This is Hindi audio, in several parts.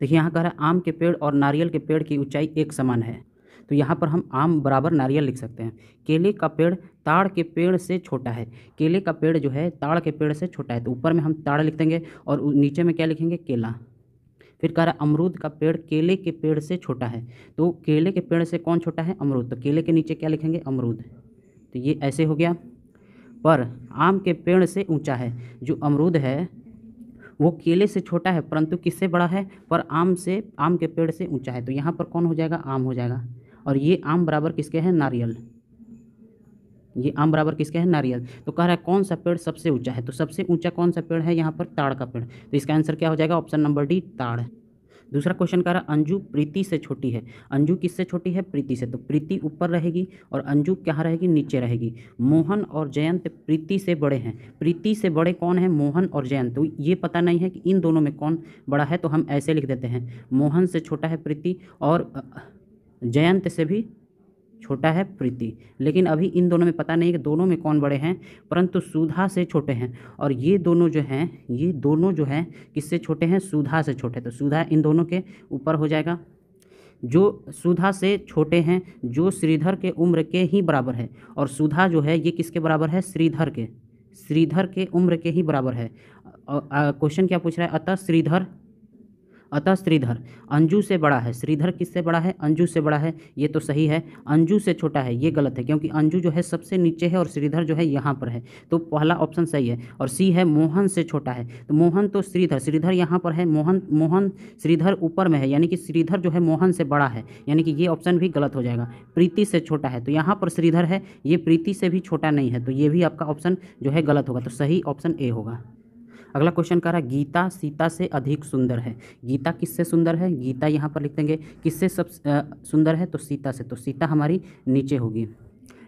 देखिए यहाँ कह रहा है आम के पेड़ और नारियल के पेड़ की ऊंचाई एक समान है तो यहाँ पर हम आम बराबर नारियल लिख सकते हैं केले का पेड़ ताड़ के पेड़ से छोटा है केले का पेड़ जो है ताड़ के पेड़ से छोटा है तो ऊपर में हम ताड़ लिख देंगे और नीचे में क्या लिखेंगे केला फिर कह रहा है अमरूद का पेड़ केले के पेड़ से छोटा है तो केले के पेड़ से कौन छोटा है अमरूद तो केले के नीचे क्या लिखेंगे अमरूद तो ये ऐसे हो गया पर आम के पेड़ से ऊंचा है जो अमरूद है वो केले से छोटा है परंतु किससे बड़ा है पर आम से आम के पेड़ से ऊंचा है तो यहाँ पर कौन हो जाएगा आम हो जाएगा और ये आम बराबर किसके हैं नारियल ये आम बराबर किसके हैं नारियल तो कह रहा है कौन सा पेड़ सबसे ऊंचा है तो सबसे ऊंचा कौन सा पेड़ है यहाँ पर ताड़ का पेड़ तो इसका आंसर क्या हो जाएगा ऑप्शन नंबर डी ताड़ दूसरा क्वेश्चन कह रहा है अंजू प्रीति से छोटी है अंजू किससे छोटी है प्रीति से तो प्रीति ऊपर रहेगी और अंजू कहाँ रहेगी नीचे रहेगी मोहन और जयंत प्रीति से बड़े हैं प्रीति से बड़े कौन है मोहन और जयंत तो ये पता नहीं है कि इन दोनों में कौन बड़ा है तो हम ऐसे लिख देते हैं मोहन से छोटा है प्रीति और जयंत से भी छोटा है प्रीति लेकिन अभी इन दोनों में पता नहीं कि दोनों में कौन बड़े हैं परंतु सुधा से छोटे हैं और ये दोनों जो हैं ये दोनों जो हैं किससे छोटे हैं सुधा से छोटे तो सुधा इन दोनों के ऊपर हो जाएगा जो सुधा से छोटे हैं जो श्रीधर के उम्र के ही बराबर है और सुधा जो है ये किसके बराबर है श्रीधर के श्रीधर के उम्र के ही बराबर है क्वेश्चन क्या पूछ रहा है अतः श्रीधर अतः श्रीधर अंजू से बड़ा है श्रीधर किससे बड़ा है अंजू से बड़ा है ये तो सही है अंजू से छोटा है ये गलत है क्योंकि अंजू जो है सबसे नीचे है और श्रीधर जो है यहाँ पर है तो पहला ऑप्शन सही है और सी है मोहन से छोटा है तो मोहन तो श्रीधर श्रीधर यहाँ पर है मोहन मोहन श्रीधर ऊपर में है यानी कि श्रीधर जो है मोहन से बड़ा है यानी कि ये ऑप्शन भी गलत हो जाएगा प्रीति से छोटा है तो यहाँ पर श्रीधर है ये प्रीति से भी छोटा नहीं है तो ये भी आपका ऑप्शन जो है गलत होगा तो सही ऑप्शन ए होगा अगला क्वेश्चन कह रहा है गीता सीता से अधिक सुंदर है गीता किससे सुंदर है गीता यहाँ पर लिख देंगे किससे सब सुंदर है तो सीता से तो सीता हमारी नीचे होगी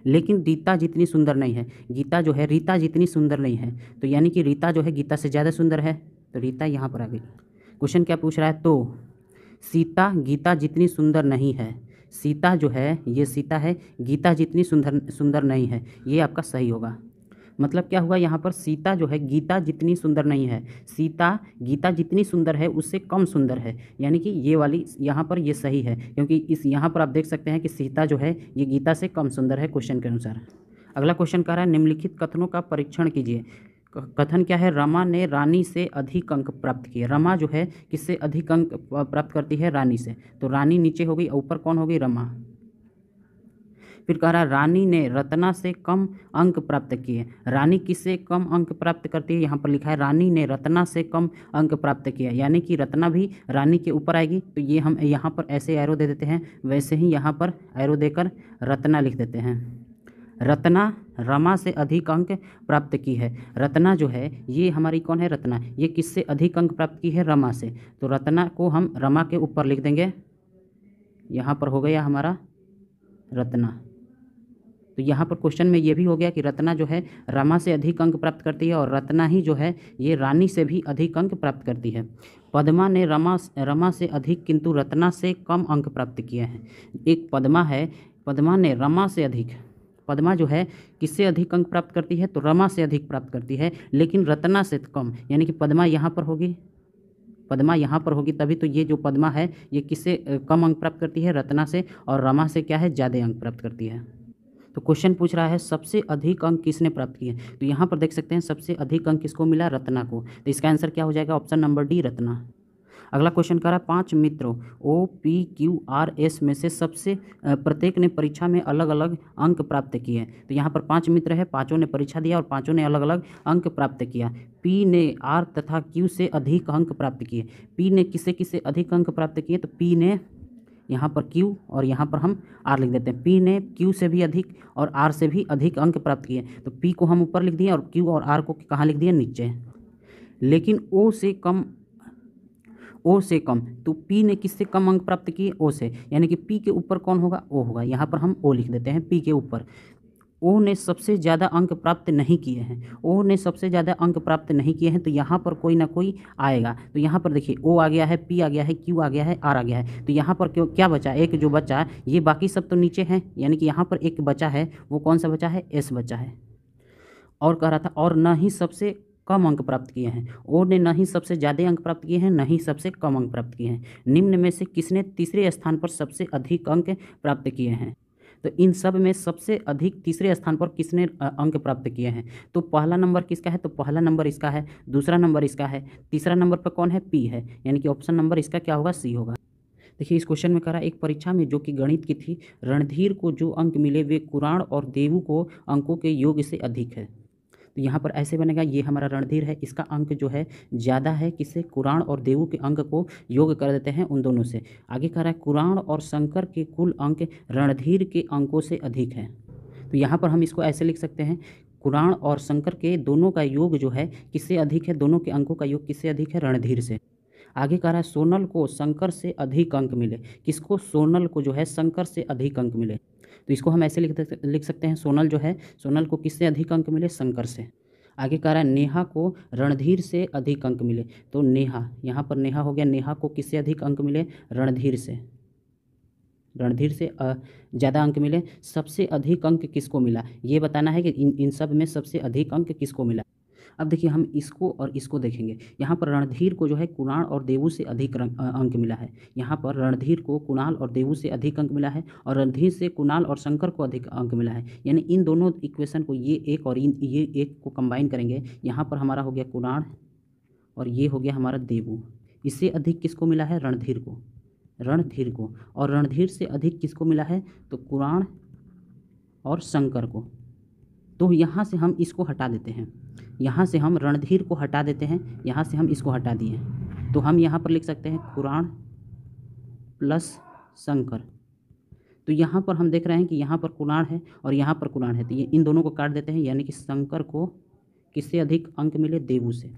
लेकिन रीता जितनी सुंदर नहीं है गीता जो है रीता जितनी सुंदर नहीं है तो यानी कि रीता जो है गीता से ज़्यादा सुंदर है तो रीता यहाँ पर आ गई क्वेश्चन क्या पूछ रहा है तो सीता गीता जितनी सुंदर नहीं है सीता जो है ये सीता है गीता जितनी सुंदर सुंदर नहीं है ये आपका सही होगा मतलब क्या हुआ यहाँ पर सीता जो है गीता जितनी सुंदर नहीं है सीता गीता जितनी सुंदर है उससे कम सुंदर है यानी कि ये वाली यहाँ पर ये सही है क्योंकि इस यहाँ पर आप देख सकते हैं कि सीता जो है ये गीता से कम सुंदर है क्वेश्चन के अनुसार अगला क्वेश्चन कह रहा है निम्नलिखित कथनों का परीक्षण कीजिए कथन क्या है रमा ने रानी से अधिक अंक प्राप्त किए रमा जो है किससे अधिक अंक प्राप्त करती है रानी से तो रानी नीचे होगी ऊपर कौन होगी रमा फिर कह रहा रानी ने रत्ना से कम अंक प्राप्त किए रानी किससे कम अंक प्राप्त करती है यहाँ पर लिखा है रानी ने रत्ना से कम अंक प्राप्त किया यानी कि रत्ना भी रानी के ऊपर आएगी तो ये हम यहाँ पर ऐसे एरो दे देते हैं वैसे ही यहाँ पर एरो देकर रत्ना लिख देते हैं रत्ना रमा से अधिक अंक प्राप्त की है रत्ना जो है ये हमारी कौन है रत्ना ये किससे अधिक अंक प्राप्त की है रमा से तो रत्ना को हम रमा के ऊपर लिख देंगे यहाँ पर हो गया हमारा रत्ना तो यहाँ पर क्वेश्चन में ये भी हो गया कि रत्ना जो है रमा से अधिक अंक प्राप्त करती है और रत्ना ही जो है ये रानी से भी अधिक अंक प्राप्त करती है पद्मा ने रमा रमा से अधिक किंतु रत्ना से कम अंक प्राप्त किए हैं एक पद्मा है पद्मा ने रमा से अधिक पद्मा जो है किससे अधिक अंक प्राप्त करती है तो रमा से अधिक प्राप्त करती है लेकिन रत्ना से कम यानी कि पद्मा यहाँ पर होगी पद्मा यहाँ पर होगी तभी तो ये जो पद्मा है ये किससे कम अंक प्राप्त करती है रत्ना से और रमा से क्या है ज़्यादा अंक प्राप्त करती है तो क्वेश्चन पूछ रहा है सबसे अधिक अंक किसने प्राप्त किए तो यहाँ पर देख सकते हैं सबसे अधिक अंक किसको मिला रत्ना को तो इसका आंसर क्या हो जाएगा ऑप्शन नंबर डी रत्ना अगला क्वेश्चन कह रहा है पांच मित्रों O P Q R S में से सबसे प्रत्येक ने परीक्षा में अलग अलग अंक प्राप्त किए तो यहाँ पर पांच मित्र है पांचों ने परीक्षा दिया और पांचों ने अलग अलग अंक प्राप्त किया पी ने आर तथा क्यू से अधिक अंक प्राप्त किए पी ने किसे किसे अधिक अंक प्राप्त किए तो पी ने यहाँ पर क्यू और यहाँ पर हम आर लिख देते हैं पी ने क्यू से भी अधिक और आर से भी अधिक अंक प्राप्त किए तो पी को हम ऊपर लिख दिए और क्यू और आर को कहाँ लिख दिए नीचे लेकिन ओ से कम ओ से कम तो पी ने किससे कम अंक प्राप्त किए ओ से यानी कि पी के ऊपर कौन होगा ओ होगा यहाँ पर हम ओ लिख देते हैं पी के ऊपर ओह ने सबसे ज़्यादा अंक प्राप्त नहीं किए हैं ओह ने सबसे ज़्यादा अंक प्राप्त नहीं किए हैं तो यहाँ पर कोई ना कोई आएगा तो यहाँ पर देखिए ओ आ गया है पी आ गया है क्यू आ गया है आर आ गया है तो यहाँ पर क्यों क्या बचा एक जो बचा ये बाकी सब तो नीचे हैं यानी कि यहाँ पर एक बचा है वो कौन सा बचा है एस बचा है और कह रहा था और न ही सबसे कम अंक प्राप्त किए हैं ओ ने न ही सबसे ज़्यादा अंक प्राप्त किए हैं न ही सबसे कम अंक प्राप्त किए हैं निम्न में से किसने तीसरे स्थान पर सबसे अधिक अंक प्राप्त किए हैं तो इन सब में सबसे अधिक तीसरे स्थान पर किसने अंक प्राप्त किए हैं तो पहला नंबर किसका है तो पहला नंबर इसका है दूसरा नंबर इसका है तीसरा नंबर पर कौन है पी है यानी कि ऑप्शन नंबर इसका क्या होगा सी होगा देखिए इस क्वेश्चन में करा एक परीक्षा में जो कि गणित की थी रणधीर को जो अंक मिले वे कुरान और देवू को अंकों के योग से अधिक है तो यहाँ पर ऐसे बनेगा ये हमारा रणधीर है इसका अंक जो है ज़्यादा है किससे कुरान और देवू के अंक को योग कर देते हैं उन दोनों से आगे कह रहा है कुरान और शंकर के कुल अंक रणधीर के अंकों से अधिक हैं तो यहाँ पर हम इसको ऐसे लिख सकते हैं कुरान और शंकर के दोनों का योग जो है किससे अधिक है दोनों के अंकों का योग किससे अधिक है रणधीर से आगे कह रहा है सोनल को शंकर से अधिक अंक मिले किसको सोनल को जो है शंकर से अधिक अंक मिले तो इसको हम ऐसे लिख लिख सकते हैं सोनल जो है सोनल को किससे अधिक अंक मिले शंकर से आगे कह रहा है नेहा को रणधीर से अधिक अंक मिले तो नेहा यहाँ पर नेहा हो गया नेहा को किससे अधिक अंक मिले रणधीर से रणधीर से ज़्यादा अंक मिले सबसे अधिक अंक किसको मिला ये बताना है कि इन इन सब में सबसे अधिक अंक किसको मिला अब देखिए हम इसको और इसको देखेंगे यहाँ पर रणधीर को जो है कुणाल और देवू से अधिक अंक मिला है यहाँ पर रणधीर को कुणाल और देवू से अधिक अंक मिला है और रणधीर से कुणाल और शंकर को अधिक अंक मिला है यानी इन दोनों इक्वेशन को ये एक और इन ये एक को कंबाइन करेंगे यहाँ पर हमारा हो गया कुणाल और ये हो गया हमारा देवू इससे अधिक किसको मिला है रणधीर को रणधीर को और रणधीर से अधिक किसको मिला है तो कुरान और शंकर को तो यहाँ से हम इसको हटा देते हैं यहाँ से हम रणधीर को हटा देते हैं यहाँ से हम इसको हटा दिए तो हम यहाँ पर लिख सकते हैं कुरान प्लस शंकर तो यहाँ पर हम देख रहे हैं कि यहाँ पर कुरान है और यहाँ पर कुरान है तो ये इन दोनों को काट देते हैं यानी कि शंकर को किससे अधिक अंक मिले देवू से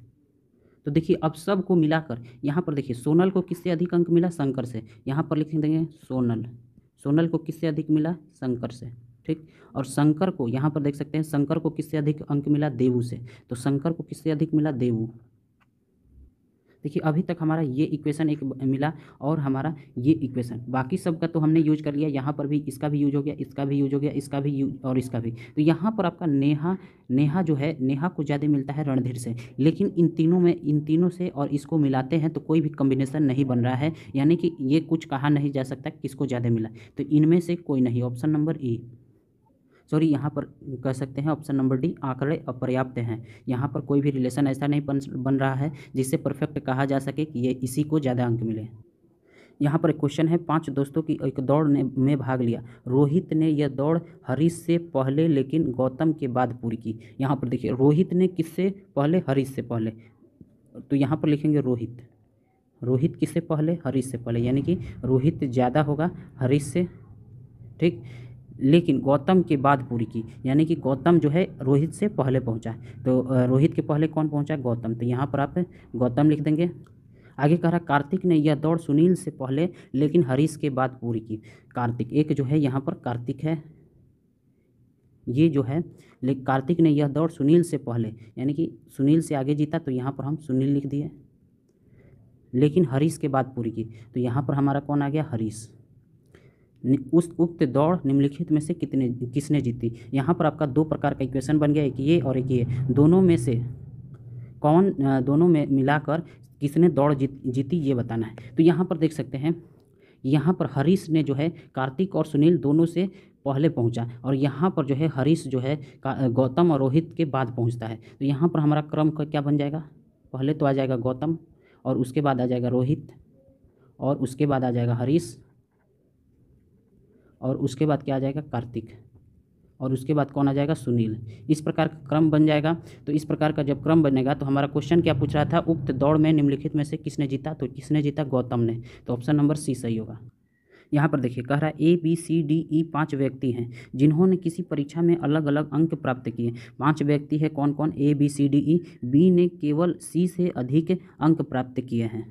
तो देखिए अब सब को मिलाकर यहाँ पर देखिए सोनल को किससे अधिक अंक मिला शंकर से यहाँ पर लिख देंगे सोनल सोनल को किससे अधिक मिला शंकर से ठीक और शंकर को यहाँ पर देख सकते हैं शंकर को किससे अधिक अंक मिला देवू से तो शंकर को किससे अधिक मिला देवू देखिए अभी तक हमारा ये इक्वेशन एक मिला और हमारा ये इक्वेशन बाकी सब का तो हमने यूज कर लिया यहाँ पर भी इसका भी यूज हो गया इसका भी यूज हो गया इसका भी यूज और इसका भी तो यहाँ पर आपका नेहा नेहा जो है नेहा को ज़्यादा मिलता है रणधीर से लेकिन इन तीनों में इन तीनों से और इसको मिलाते हैं तो कोई भी कम्बिनेशन नहीं बन रहा है यानी कि ये कुछ कहा नहीं जा सकता किसको ज़्यादा मिला तो इनमें से कोई नहीं ऑप्शन नंबर ई सॉरी यहाँ पर कह सकते हैं ऑप्शन नंबर डी आंकड़े अपर्याप्त हैं यहाँ पर कोई भी रिलेशन ऐसा नहीं बन बन रहा है जिससे परफेक्ट कहा जा सके कि ये इसी को ज़्यादा अंक मिले यहाँ पर एक क्वेश्चन है पांच दोस्तों की एक दौड़ ने में भाग लिया रोहित ने यह दौड़ हरीश से पहले लेकिन गौतम के बाद पूरी की यहाँ पर देखिए रोहित ने किससे पहले हरीश से पहले तो यहाँ पर लिखेंगे रोहित रोहित किससे पहले हरीश से पहले यानी कि रोहित ज़्यादा होगा हरीश से ठीक लेकिन गौतम के बाद पूरी की यानी कि गौतम जो है रोहित से पहले पहुंचा तो रोहित के पहले कौन पहुंचा गौतम तो यहाँ पर आप गौतम लिख देंगे आगे कह रहा कार्तिक ने यह दौड़ सुनील से पहले लेकिन हरीश के बाद पूरी की कार्तिक एक जो है यहाँ पर कार्तिक है ये जो है लेकिन कार्तिक ने यह दौड़ सुनील से पहले यानी कि सुनील से आगे जीता तो यहाँ पर हम सुनील लिख दिए लेकिन हरीश के बाद पूरी की तो यहाँ पर हमारा कौन आ गया हरीश उस उक्त दौड़ निम्नलिखित में से कितने किसने जीती यहाँ पर आपका दो प्रकार का इक्वेशन बन गया एक ये और एक ये दोनों में से कौन दोनों में मिलाकर किसने दौड़ जीत जीती ये बताना है तो यहाँ पर देख सकते हैं यहाँ पर हरीश ने जो है कार्तिक और सुनील दोनों से पहले पहुँचा और यहाँ पर जो है हरीश जो है गौतम और रोहित के बाद पहुँचता है तो यहाँ पर हमारा क्रम का क्या बन जाएगा पहले तो आ जाएगा गौतम और उसके बाद आ जाएगा रोहित और उसके बाद आ जाएगा हरीश और उसके बाद क्या आ जाएगा कार्तिक और उसके बाद कौन आ जाएगा सुनील इस प्रकार का क्रम बन जाएगा तो इस प्रकार का जब क्रम बनेगा तो हमारा क्वेश्चन क्या पूछ रहा था उक्त दौड़ में निम्नलिखित में से किसने जीता तो किसने जीता गौतम ने तो ऑप्शन नंबर सी सही होगा यहाँ पर देखिए कह रहा है ए बी सी डी ई पांच व्यक्ति हैं जिन्होंने किसी परीक्षा में अलग अलग अंक प्राप्त किए पांच व्यक्ति हैं कौन कौन A B C D E B ने केवल सी से अधिक अंक प्राप्त किए हैं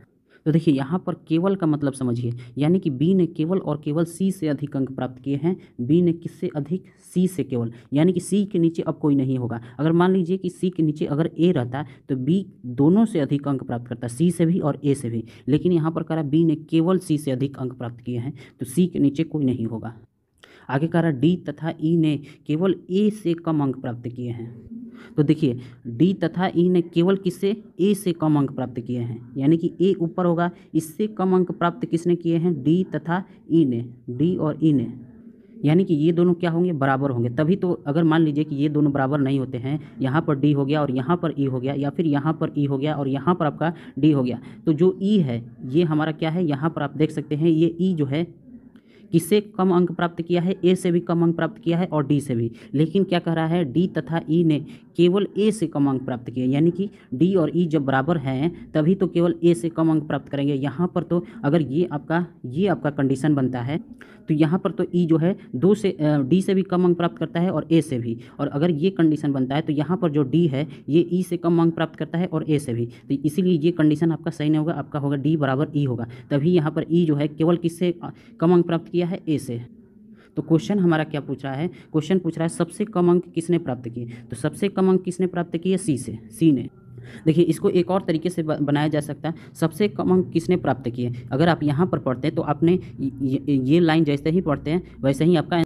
तो देखिए यहाँ पर केवल का मतलब समझिए यानी कि बी ने केवल और केवल सी से अधिक अंक प्राप्त किए हैं बी ने किससे अधिक सी से केवल यानी कि सी के नीचे अब कोई नहीं होगा अगर मान लीजिए कि सी के नीचे अगर ए रहता तो बी दोनों से अधिक अंक प्राप्त करता सी से भी और ए से भी लेकिन यहाँ पर कह रहा बी ने केवल सी से अधिक अंक प्राप्त किए हैं तो सी के नीचे कोई नहीं होगा आगे कह रहा डी तथा ई ने केवल ए से कम अंक प्राप्त किए हैं तो देखिए डी तथा ई ने केवल किससे ए से कम अंक प्राप्त किए हैं यानी कि ए ऊपर होगा इससे कम अंक प्राप्त किसने किए हैं डी तथा ई ने डी और ई ने यानी कि ये दोनों क्या होंगे बराबर होंगे तभी तो अगर मान लीजिए कि ये दोनों बराबर नहीं होते हैं यहाँ पर डी हो गया और यहाँ पर ई हो गया या फिर यहाँ पर ई हो गया और यहाँ पर आपका डी हो गया तो जो ई है ये हमारा क्या है यहाँ पर आप देख सकते हैं ये ई जो है किससे कम अंक प्राप्त किया है ए से भी कम अंक प्राप्त किया है और डी से भी लेकिन क्या कह रहा है डी तथा ई e ने केवल ए से कम अंक प्राप्त किए यानी कि डी और ई e जब बराबर हैं तभी तो केवल ए से कम अंक प्राप्त करेंगे यहाँ पर तो अगर ये आपका ये आपका कंडीशन बनता है तो यहाँ पर तो ई e जो है दो से डी से भी कम अंक प्राप्त करता है और ए से भी और अगर ये कंडीशन बनता है तो यहाँ पर जो डी है ये ई से कम अंक प्राप्त करता है और ए से भी तो इसीलिए ये कंडीशन आपका सही नहीं होगा आपका होगा डी बराबर ई होगा तभी यहाँ पर ई जो है केवल किससे कम अंक प्राप्त किया किया है ए से तो क्वेश्चन हमारा क्या पूछ रहा है क्वेश्चन पूछ रहा है सबसे कम अंक किसने प्राप्त किए तो सबसे कम अंक किसने प्राप्त किए सी से सी ने देखिए इसको एक और तरीके से बनाया जा सकता है सबसे कम अंक किसने प्राप्त किए अगर आप यहाँ पर पढ़ते हैं तो आपने ये, लाइन जैसे ही पढ़ते हैं वैसे ही आपका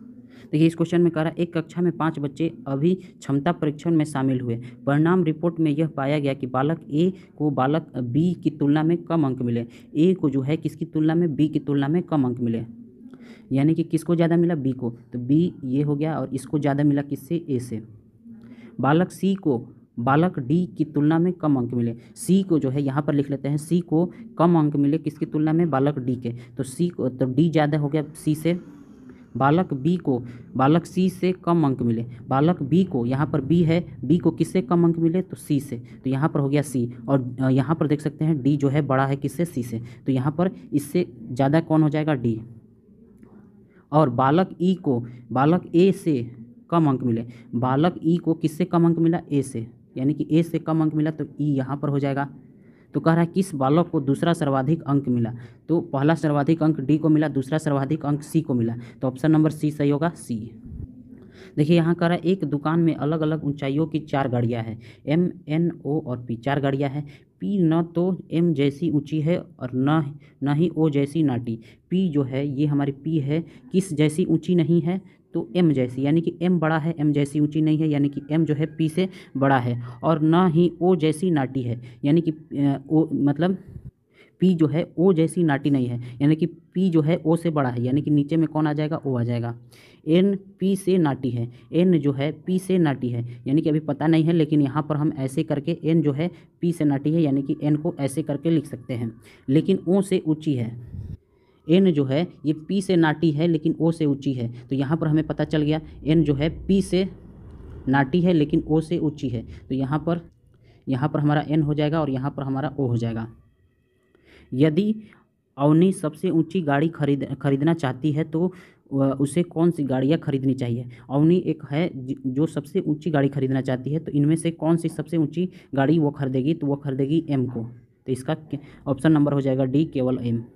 देखिए इस क्वेश्चन में कह रहा है एक कक्षा में पांच बच्चे अभी क्षमता परीक्षण में शामिल हुए परिणाम रिपोर्ट में यह पाया गया कि बालक ए को बालक बी की तुलना में कम अंक मिले ए को जो है किसकी तुलना में बी की तुलना में कम अंक मिले यानी कि किसको ज़्यादा मिला बी को तो बी ये हो गया और इसको ज़्यादा मिला किससे ए से बालक सी को बालक डी की तुलना में कम अंक मिले सी को जो है यहाँ पर लिख लेते हैं सी को कम अंक मिले किसकी तुलना में बालक डी के तो सी को तो डी ज़्यादा हो गया सी से बालक बी को बालक सी से कम अंक मिले बालक बी को यहाँ पर बी है बी को किससे कम अंक मिले तो सी से तो यहाँ पर हो गया सी और यहाँ पर देख सकते हैं डी जो है बड़ा है किससे सी से तो यहाँ पर इससे ज़्यादा कौन हो जाएगा डी और बालक ई को बालक ए से कम अंक मिले बालक ई को किससे कम अंक मिला ए से यानी कि ए से कम अंक मिला तो ई यहाँ पर हो जाएगा तो कह रहा है किस बालक को दूसरा सर्वाधिक अंक मिला तो पहला सर्वाधिक अंक डी को मिला दूसरा सर्वाधिक अंक सी को मिला तो ऑप्शन नंबर सी सही होगा सी देखिए यहाँ कह रहा है एक दुकान में अलग अलग ऊंचाइयों की चार गाड़ियाँ हैं एम एन ओ और पी चार गाड़ियाँ हैं पी ना तो एम जैसी ऊंची है और ना ना ही ओ जैसी नाटी पी जो है ये हमारी पी है किस जैसी ऊंची नहीं है तो एम जैसी यानी कि एम बड़ा है एम जैसी ऊंची नहीं है यानी कि एम जो है पी से बड़ा है और ना ही ओ जैसी नाटी है यानी कि ओ मतलब पी जो है ओ जैसी नाटी नहीं है यानी कि पी जो है ओ से बड़ा है यानी कि नीचे में कौन आ जाएगा ओ आ जाएगा एन पी से नाटी है एन जो है पी से नाटी है यानी कि अभी पता नहीं है लेकिन यहाँ पर हम ऐसे करके एन जो है पी से नाटी है यानी कि एन को ऐसे करके लिख सकते हैं लेकिन ओ से ऊँची है एन जो है ये पी से नाटी है लेकिन ओ से ऊँची है तो यहाँ पर हमें पता चल गया एन जो है पी से नाटी है लेकिन ओ से ऊँची है तो यहाँ पर यहाँ पर हमारा एन हो जाएगा और यहाँ पर हमारा ओ हो जाएगा यदि अवनी सबसे ऊंची गाड़ी खरीद खरीदना चाहती है तो उसे कौन सी गाड़ियाँ खरीदनी चाहिए अवनी एक है जो सबसे ऊंची गाड़ी खरीदना चाहती है तो इनमें से कौन सी सबसे ऊंची गाड़ी वो खरीदेगी तो वो खरीदेगी एम को तो इसका ऑप्शन नंबर हो जाएगा डी केवल एम